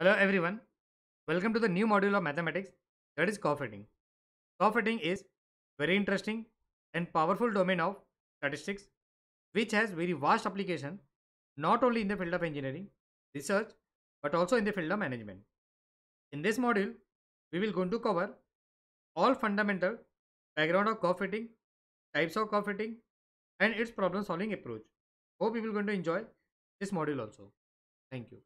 Hello everyone, welcome to the new module of mathematics that is cofeting. Cofeting is very interesting and powerful domain of statistics which has very vast application not only in the field of engineering, research but also in the field of management. In this module, we will going to cover all fundamental background of cofeting, types of cofeting and its problem solving approach. Hope you will going to enjoy this module also. Thank you.